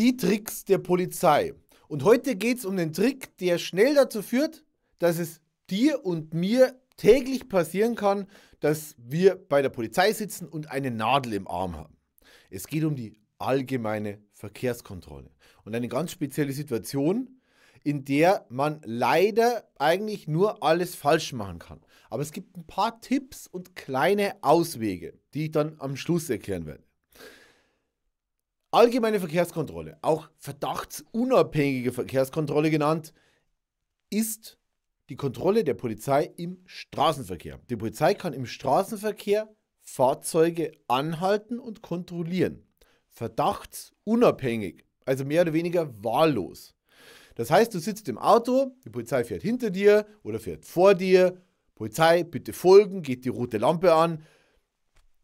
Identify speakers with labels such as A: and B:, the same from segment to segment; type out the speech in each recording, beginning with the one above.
A: Die Tricks der Polizei. Und heute geht es um den Trick, der schnell dazu führt, dass es dir und mir täglich passieren kann, dass wir bei der Polizei sitzen und eine Nadel im Arm haben. Es geht um die allgemeine Verkehrskontrolle und eine ganz spezielle Situation, in der man leider eigentlich nur alles falsch machen kann. Aber es gibt ein paar Tipps und kleine Auswege, die ich dann am Schluss erklären werde. Allgemeine Verkehrskontrolle, auch verdachtsunabhängige Verkehrskontrolle genannt, ist die Kontrolle der Polizei im Straßenverkehr. Die Polizei kann im Straßenverkehr Fahrzeuge anhalten und kontrollieren. Verdachtsunabhängig, also mehr oder weniger wahllos. Das heißt, du sitzt im Auto, die Polizei fährt hinter dir oder fährt vor dir. Polizei, bitte folgen, geht die rote Lampe an.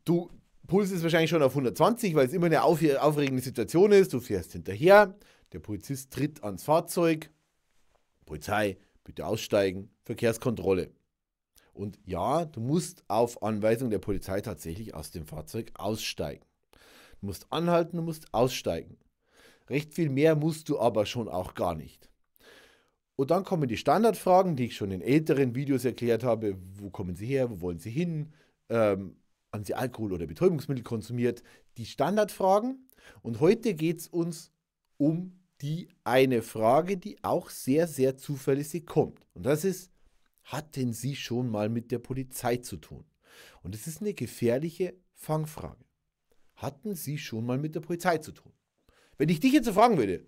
A: Du Puls ist wahrscheinlich schon auf 120, weil es immer eine auf aufregende Situation ist. Du fährst hinterher, der Polizist tritt ans Fahrzeug. Polizei, bitte aussteigen, Verkehrskontrolle. Und ja, du musst auf Anweisung der Polizei tatsächlich aus dem Fahrzeug aussteigen. Du musst anhalten, du musst aussteigen. Recht viel mehr musst du aber schon auch gar nicht. Und dann kommen die Standardfragen, die ich schon in älteren Videos erklärt habe. Wo kommen sie her? Wo wollen sie hin? Ähm, haben sie Alkohol oder Betäubungsmittel konsumiert? Die Standardfragen. Und heute geht es uns um die eine Frage, die auch sehr, sehr zuverlässig kommt. Und das ist, hatten Sie schon mal mit der Polizei zu tun? Und es ist eine gefährliche Fangfrage. Hatten Sie schon mal mit der Polizei zu tun? Wenn ich dich jetzt so fragen würde,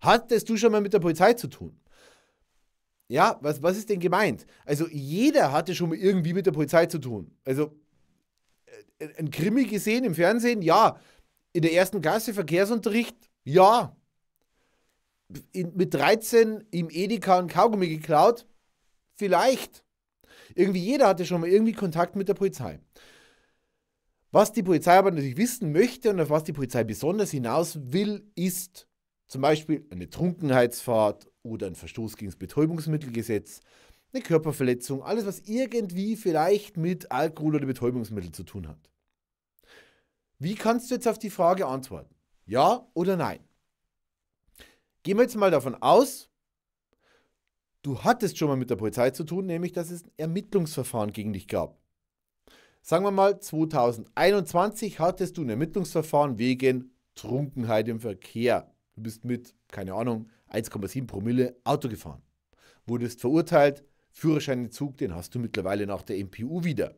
A: hattest du schon mal mit der Polizei zu tun? Ja, was, was ist denn gemeint? Also jeder hatte schon mal irgendwie mit der Polizei zu tun. Also ein Krimi gesehen im Fernsehen? Ja. In der ersten Klasse Verkehrsunterricht? Ja. In, mit 13 im Edeka und Kaugummi geklaut? Vielleicht. Irgendwie jeder hatte schon mal irgendwie Kontakt mit der Polizei. Was die Polizei aber natürlich wissen möchte und auf was die Polizei besonders hinaus will, ist zum Beispiel eine Trunkenheitsfahrt oder ein Verstoß gegen das Betäubungsmittelgesetz eine Körperverletzung, alles, was irgendwie vielleicht mit Alkohol oder Betäubungsmittel zu tun hat. Wie kannst du jetzt auf die Frage antworten? Ja oder nein? Gehen wir jetzt mal davon aus, du hattest schon mal mit der Polizei zu tun, nämlich dass es ein Ermittlungsverfahren gegen dich gab. Sagen wir mal, 2021 hattest du ein Ermittlungsverfahren wegen Trunkenheit im Verkehr. Du bist mit, keine Ahnung, 1,7 Promille Auto gefahren. Wurdest verurteilt, Führerscheinentzug, den hast du mittlerweile nach der MPU wieder.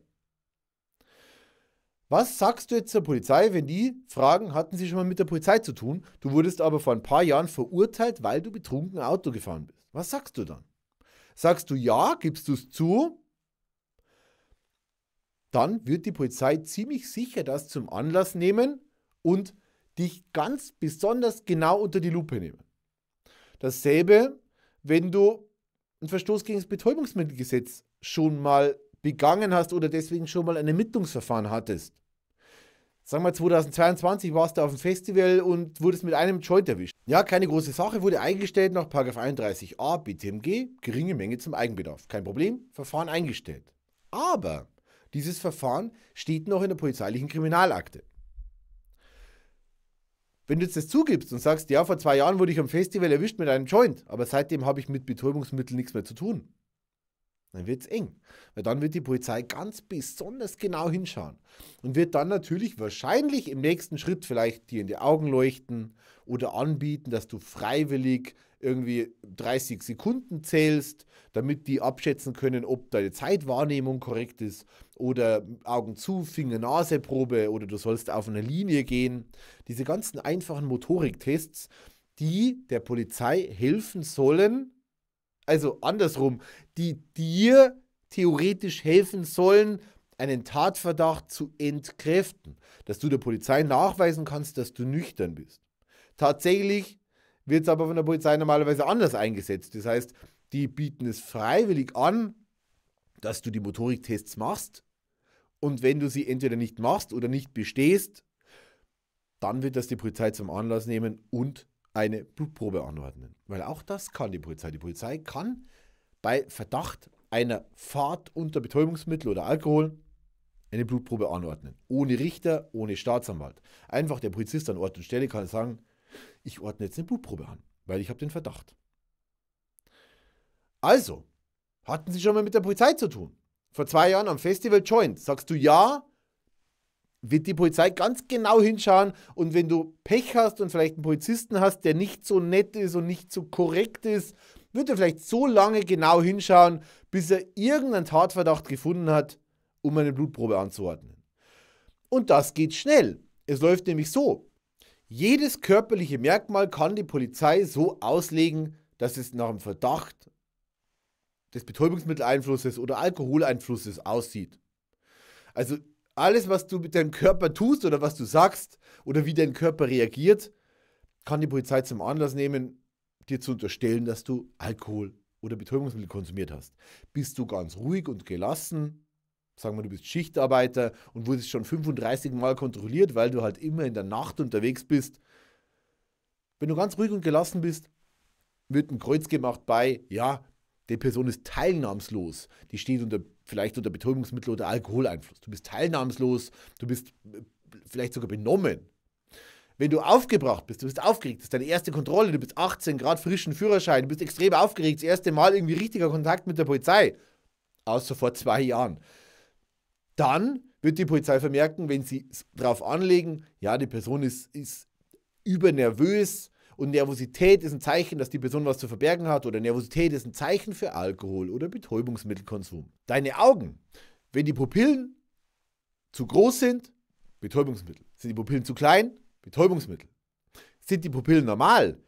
A: Was sagst du jetzt zur Polizei, wenn die fragen, hatten sie schon mal mit der Polizei zu tun, du wurdest aber vor ein paar Jahren verurteilt, weil du betrunken Auto gefahren bist? Was sagst du dann? Sagst du ja, gibst du es zu? Dann wird die Polizei ziemlich sicher das zum Anlass nehmen und dich ganz besonders genau unter die Lupe nehmen. Dasselbe, wenn du einen Verstoß gegen das Betäubungsmittelgesetz schon mal begangen hast oder deswegen schon mal ein Ermittlungsverfahren hattest. Sagen wir 2022 warst du auf dem Festival und wurdest mit einem Joint erwischt. Ja, keine große Sache, wurde eingestellt nach 31a BTMG, geringe Menge zum Eigenbedarf. Kein Problem, Verfahren eingestellt. Aber dieses Verfahren steht noch in der polizeilichen Kriminalakte. Wenn du jetzt das zugibst und sagst, ja, vor zwei Jahren wurde ich am Festival erwischt mit einem Joint, aber seitdem habe ich mit Betäubungsmitteln nichts mehr zu tun, dann wird es eng. Weil dann wird die Polizei ganz besonders genau hinschauen und wird dann natürlich wahrscheinlich im nächsten Schritt vielleicht dir in die Augen leuchten oder anbieten, dass du freiwillig irgendwie 30 Sekunden zählst, damit die abschätzen können, ob deine Zeitwahrnehmung korrekt ist oder Augen zu, Finger-Nase-Probe oder du sollst auf eine Linie gehen. Diese ganzen einfachen Motoriktests, die der Polizei helfen sollen, also andersrum, die dir theoretisch helfen sollen, einen Tatverdacht zu entkräften, dass du der Polizei nachweisen kannst, dass du nüchtern bist. Tatsächlich wird es aber von der Polizei normalerweise anders eingesetzt. Das heißt, die bieten es freiwillig an, dass du die Motoriktests machst. Und wenn du sie entweder nicht machst oder nicht bestehst, dann wird das die Polizei zum Anlass nehmen und eine Blutprobe anordnen. Weil auch das kann die Polizei. Die Polizei kann bei Verdacht einer Fahrt unter Betäubungsmittel oder Alkohol eine Blutprobe anordnen. Ohne Richter, ohne Staatsanwalt. Einfach der Polizist an Ort und Stelle kann sagen, ich ordne jetzt eine Blutprobe an, weil ich habe den Verdacht. Also, hatten Sie schon mal mit der Polizei zu tun? Vor zwei Jahren am Festival Joint. Sagst du ja, wird die Polizei ganz genau hinschauen und wenn du Pech hast und vielleicht einen Polizisten hast, der nicht so nett ist und nicht so korrekt ist, wird er vielleicht so lange genau hinschauen, bis er irgendeinen Tatverdacht gefunden hat, um eine Blutprobe anzuordnen. Und das geht schnell. Es läuft nämlich so. Jedes körperliche Merkmal kann die Polizei so auslegen, dass es nach dem Verdacht des Betäubungsmitteleinflusses oder Alkoholeinflusses aussieht. Also alles, was du mit deinem Körper tust oder was du sagst oder wie dein Körper reagiert, kann die Polizei zum Anlass nehmen, dir zu unterstellen, dass du Alkohol oder Betäubungsmittel konsumiert hast. Bist du ganz ruhig und gelassen, sagen wir, du bist Schichtarbeiter und wurdest schon 35 Mal kontrolliert, weil du halt immer in der Nacht unterwegs bist. Wenn du ganz ruhig und gelassen bist, wird ein Kreuz gemacht bei, ja, die Person ist teilnahmslos. Die steht unter, vielleicht unter Betäubungsmittel oder Alkoholeinfluss. Du bist teilnahmslos, du bist äh, vielleicht sogar benommen. Wenn du aufgebracht bist, du bist aufgeregt, das ist deine erste Kontrolle, du bist 18 Grad frischen Führerschein, du bist extrem aufgeregt, das erste Mal irgendwie richtiger Kontakt mit der Polizei, außer vor zwei Jahren dann wird die Polizei vermerken, wenn sie darauf anlegen, ja, die Person ist, ist übernervös und Nervosität ist ein Zeichen, dass die Person was zu verbergen hat oder Nervosität ist ein Zeichen für Alkohol oder Betäubungsmittelkonsum. Deine Augen, wenn die Pupillen zu groß sind, Betäubungsmittel. Sind die Pupillen zu klein, Betäubungsmittel. Sind die Pupillen normal,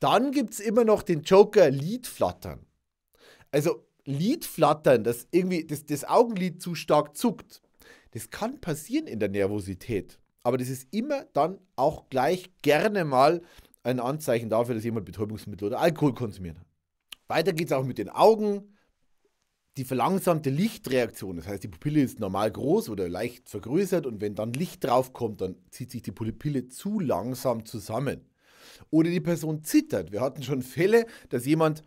A: dann gibt es immer noch den Joker Lidflattern. Also Lid flattern, dass irgendwie das, das Augenlid zu stark zuckt, das kann passieren in der Nervosität. Aber das ist immer dann auch gleich gerne mal ein Anzeichen dafür, dass jemand Betäubungsmittel oder Alkohol konsumiert hat. Weiter geht es auch mit den Augen. Die verlangsamte Lichtreaktion, das heißt, die Pupille ist normal groß oder leicht vergrößert und wenn dann Licht draufkommt, dann zieht sich die Pupille zu langsam zusammen. Oder die Person zittert. Wir hatten schon Fälle, dass jemand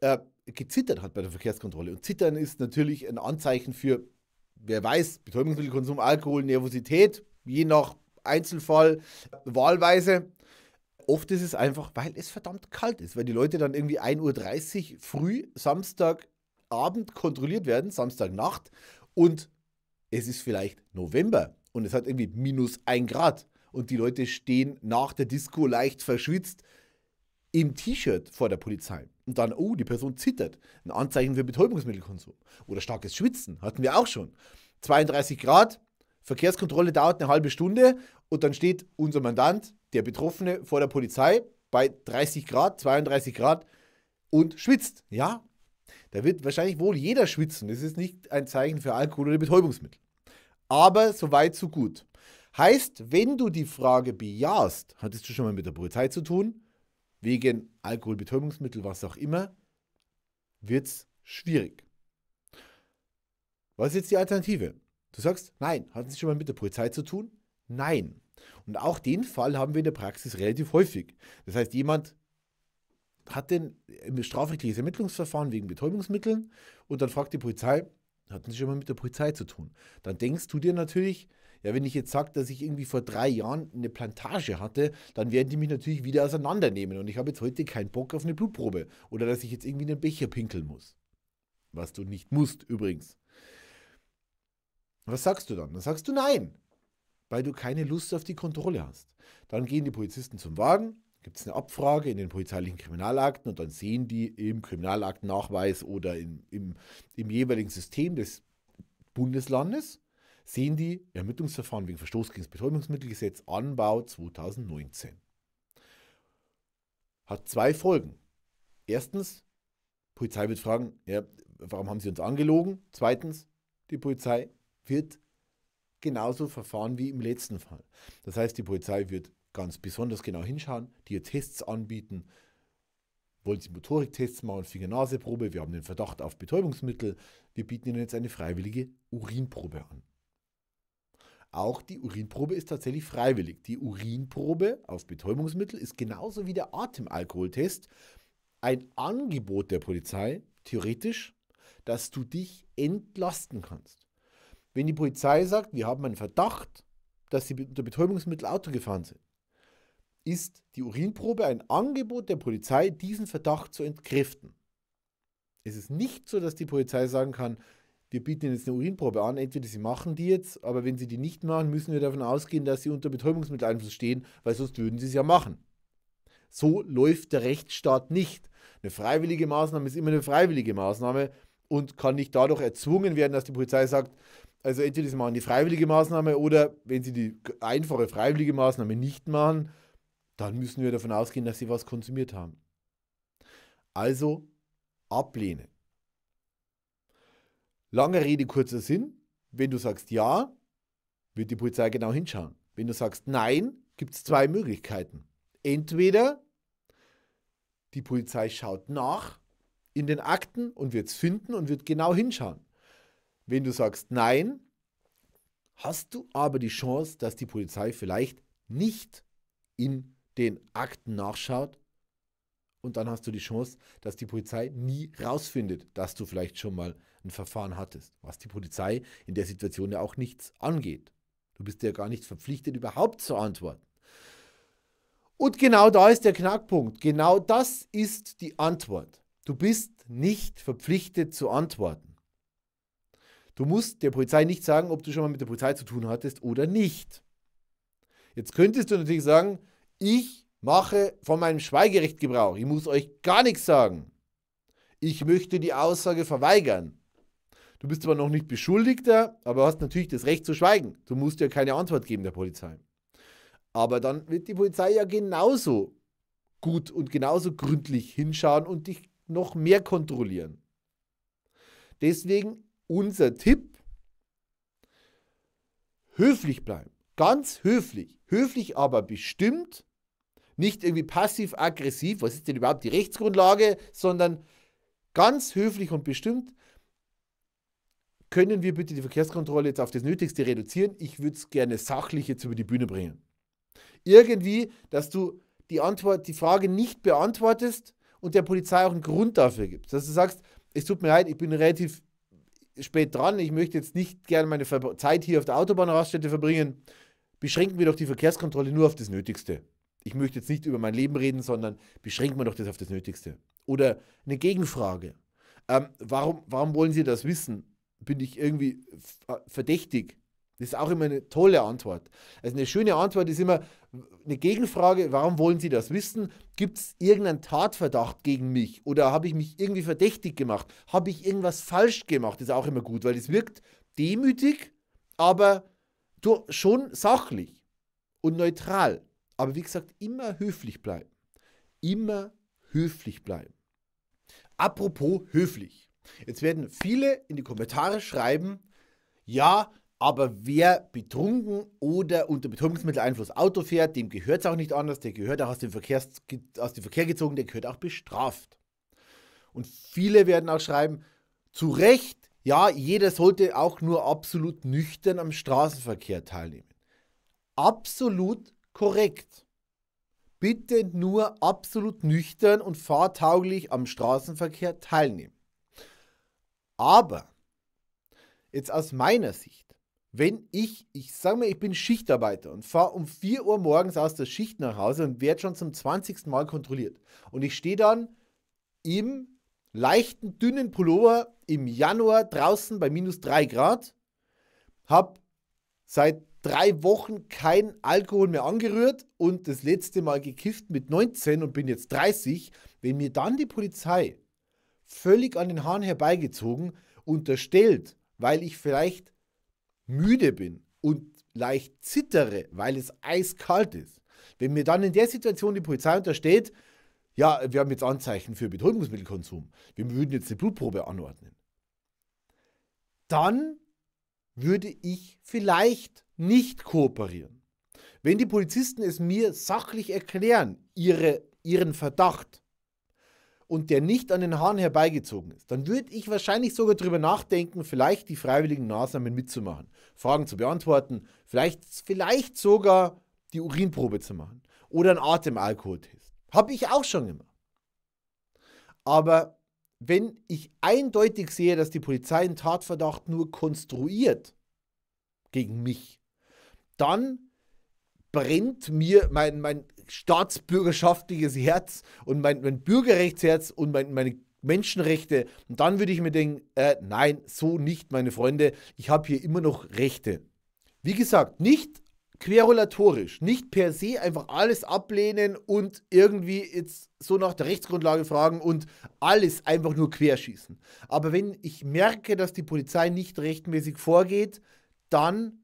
A: äh, gezittert hat bei der Verkehrskontrolle. Und Zittern ist natürlich ein Anzeichen für, wer weiß, Betäubungsmittelkonsum, Alkohol, Nervosität, je nach Einzelfall, wahlweise. Oft ist es einfach, weil es verdammt kalt ist, weil die Leute dann irgendwie 1.30 Uhr früh, Samstagabend kontrolliert werden, Samstagnacht und es ist vielleicht November und es hat irgendwie minus 1 Grad und die Leute stehen nach der Disco leicht verschwitzt im T-Shirt vor der Polizei und dann, oh, die Person zittert. Ein Anzeichen für Betäubungsmittelkonsum. Oder starkes Schwitzen, hatten wir auch schon. 32 Grad, Verkehrskontrolle dauert eine halbe Stunde und dann steht unser Mandant, der Betroffene, vor der Polizei bei 30 Grad, 32 Grad und schwitzt. Ja, da wird wahrscheinlich wohl jeder schwitzen. Das ist nicht ein Zeichen für Alkohol oder Betäubungsmittel. Aber so weit, so gut. Heißt, wenn du die Frage bejahst, hattest du schon mal mit der Polizei zu tun, wegen Alkoholbetäubungsmittel, was auch immer, wird es schwierig. Was ist jetzt die Alternative? Du sagst, nein, hatten Sie schon mal mit der Polizei zu tun? Nein. Und auch den Fall haben wir in der Praxis relativ häufig. Das heißt, jemand hat ein äh, strafrechtliches Ermittlungsverfahren wegen Betäubungsmitteln und dann fragt die Polizei, hatten Sie schon mal mit der Polizei zu tun? Dann denkst du dir natürlich, ja, wenn ich jetzt sage, dass ich irgendwie vor drei Jahren eine Plantage hatte, dann werden die mich natürlich wieder auseinandernehmen und ich habe jetzt heute keinen Bock auf eine Blutprobe oder dass ich jetzt irgendwie in den Becher pinkeln muss. Was du nicht musst übrigens. Was sagst du dann? Dann sagst du nein, weil du keine Lust auf die Kontrolle hast. Dann gehen die Polizisten zum Wagen, gibt es eine Abfrage in den polizeilichen Kriminalakten und dann sehen die im Kriminalaktennachweis oder in, im, im jeweiligen System des Bundeslandes, sehen die Ermittlungsverfahren wegen Verstoß gegen das Betäubungsmittelgesetz Anbau 2019. Hat zwei Folgen. Erstens, Polizei wird fragen, ja, warum haben sie uns angelogen? Zweitens, die Polizei wird genauso verfahren wie im letzten Fall. Das heißt, die Polizei wird ganz besonders genau hinschauen, dir Tests anbieten. Wollen Sie Motoriktests machen, Fingernaseprobe, Wir haben den Verdacht auf Betäubungsmittel. Wir bieten Ihnen jetzt eine freiwillige Urinprobe an. Auch die Urinprobe ist tatsächlich freiwillig. Die Urinprobe auf Betäubungsmittel ist genauso wie der Atemalkoholtest ein Angebot der Polizei, theoretisch, dass du dich entlasten kannst. Wenn die Polizei sagt, wir haben einen Verdacht, dass sie unter Betäubungsmittel Auto gefahren sind, ist die Urinprobe ein Angebot der Polizei, diesen Verdacht zu entkräften. Es ist nicht so, dass die Polizei sagen kann, wir bieten Ihnen jetzt eine Urinprobe an, entweder Sie machen die jetzt, aber wenn Sie die nicht machen, müssen wir davon ausgehen, dass Sie unter Betäubungsmitteleinfluss stehen, weil sonst würden Sie es ja machen. So läuft der Rechtsstaat nicht. Eine freiwillige Maßnahme ist immer eine freiwillige Maßnahme und kann nicht dadurch erzwungen werden, dass die Polizei sagt, also entweder Sie machen die freiwillige Maßnahme oder wenn Sie die einfache freiwillige Maßnahme nicht machen, dann müssen wir davon ausgehen, dass Sie was konsumiert haben. Also ablehnen. Lange Rede, kurzer Sinn. Wenn du sagst ja, wird die Polizei genau hinschauen. Wenn du sagst nein, gibt es zwei Möglichkeiten. Entweder die Polizei schaut nach in den Akten und wird es finden und wird genau hinschauen. Wenn du sagst nein, hast du aber die Chance, dass die Polizei vielleicht nicht in den Akten nachschaut und dann hast du die Chance, dass die Polizei nie rausfindet, dass du vielleicht schon mal ein Verfahren hattest, was die Polizei in der Situation ja auch nichts angeht. Du bist ja gar nicht verpflichtet, überhaupt zu antworten. Und genau da ist der Knackpunkt. Genau das ist die Antwort. Du bist nicht verpflichtet zu antworten. Du musst der Polizei nicht sagen, ob du schon mal mit der Polizei zu tun hattest oder nicht. Jetzt könntest du natürlich sagen, ich mache von meinem Schweigerecht Gebrauch. Ich muss euch gar nichts sagen. Ich möchte die Aussage verweigern. Du bist zwar noch nicht Beschuldigter, aber hast natürlich das Recht zu schweigen. Du musst ja keine Antwort geben der Polizei. Aber dann wird die Polizei ja genauso gut und genauso gründlich hinschauen und dich noch mehr kontrollieren. Deswegen unser Tipp, höflich bleiben. Ganz höflich. Höflich aber bestimmt, nicht irgendwie passiv-aggressiv, was ist denn überhaupt die Rechtsgrundlage, sondern ganz höflich und bestimmt können wir bitte die Verkehrskontrolle jetzt auf das Nötigste reduzieren? Ich würde es gerne sachlich jetzt über die Bühne bringen. Irgendwie, dass du die Antwort, die Frage nicht beantwortest und der Polizei auch einen Grund dafür gibst. Dass du sagst, es tut mir leid, ich bin relativ spät dran, ich möchte jetzt nicht gerne meine Zeit hier auf der Autobahnraststätte verbringen. Beschränken wir doch die Verkehrskontrolle nur auf das Nötigste. Ich möchte jetzt nicht über mein Leben reden, sondern beschränken wir doch das auf das Nötigste. Oder eine Gegenfrage. Ähm, warum, warum wollen Sie das wissen? bin ich irgendwie verdächtig? Das ist auch immer eine tolle Antwort. Also eine schöne Antwort ist immer eine Gegenfrage, warum wollen Sie das wissen? Gibt es irgendeinen Tatverdacht gegen mich? Oder habe ich mich irgendwie verdächtig gemacht? Habe ich irgendwas falsch gemacht? Das ist auch immer gut, weil es wirkt demütig, aber schon sachlich und neutral. Aber wie gesagt, immer höflich bleiben. Immer höflich bleiben. Apropos höflich. Jetzt werden viele in die Kommentare schreiben, ja, aber wer betrunken oder unter Betäubungsmitteleinfluss Auto fährt, dem gehört es auch nicht anders, der gehört auch aus dem, Verkehrs, aus dem Verkehr gezogen, der gehört auch bestraft. Und viele werden auch schreiben, zu Recht, ja, jeder sollte auch nur absolut nüchtern am Straßenverkehr teilnehmen. Absolut korrekt. Bitte nur absolut nüchtern und fahrtauglich am Straßenverkehr teilnehmen. Aber jetzt aus meiner Sicht, wenn ich, ich sage mal, ich bin Schichtarbeiter und fahre um 4 Uhr morgens aus der Schicht nach Hause und werde schon zum 20. Mal kontrolliert. Und ich stehe dann im leichten, dünnen Pullover im Januar draußen bei minus 3 Grad, habe seit drei Wochen keinen Alkohol mehr angerührt und das letzte Mal gekifft mit 19 und bin jetzt 30. Wenn mir dann die Polizei völlig an den Haaren herbeigezogen, unterstellt, weil ich vielleicht müde bin und leicht zittere, weil es eiskalt ist. Wenn mir dann in der Situation die Polizei untersteht, ja, wir haben jetzt Anzeichen für Betäubungsmittelkonsum, wir würden jetzt eine Blutprobe anordnen, dann würde ich vielleicht nicht kooperieren. Wenn die Polizisten es mir sachlich erklären, ihre, ihren Verdacht, und der nicht an den Haaren herbeigezogen ist, dann würde ich wahrscheinlich sogar darüber nachdenken, vielleicht die freiwilligen Maßnahmen mitzumachen, Fragen zu beantworten, vielleicht, vielleicht sogar die Urinprobe zu machen oder einen Atemalkoholtest. Habe ich auch schon gemacht. Aber wenn ich eindeutig sehe, dass die Polizei einen Tatverdacht nur konstruiert gegen mich, dann brennt mir mein, mein staatsbürgerschaftliches Herz und mein, mein Bürgerrechtsherz und mein, meine Menschenrechte. Und dann würde ich mir denken, äh, nein, so nicht, meine Freunde. Ich habe hier immer noch Rechte. Wie gesagt, nicht querulatorisch, nicht per se einfach alles ablehnen und irgendwie jetzt so nach der Rechtsgrundlage fragen und alles einfach nur querschießen. Aber wenn ich merke, dass die Polizei nicht rechtmäßig vorgeht, dann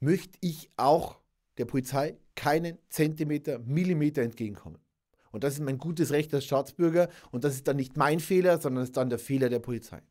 A: möchte ich auch der Polizei keinen Zentimeter, Millimeter entgegenkommen. Und das ist mein gutes Recht als Staatsbürger und das ist dann nicht mein Fehler, sondern es ist dann der Fehler der Polizei.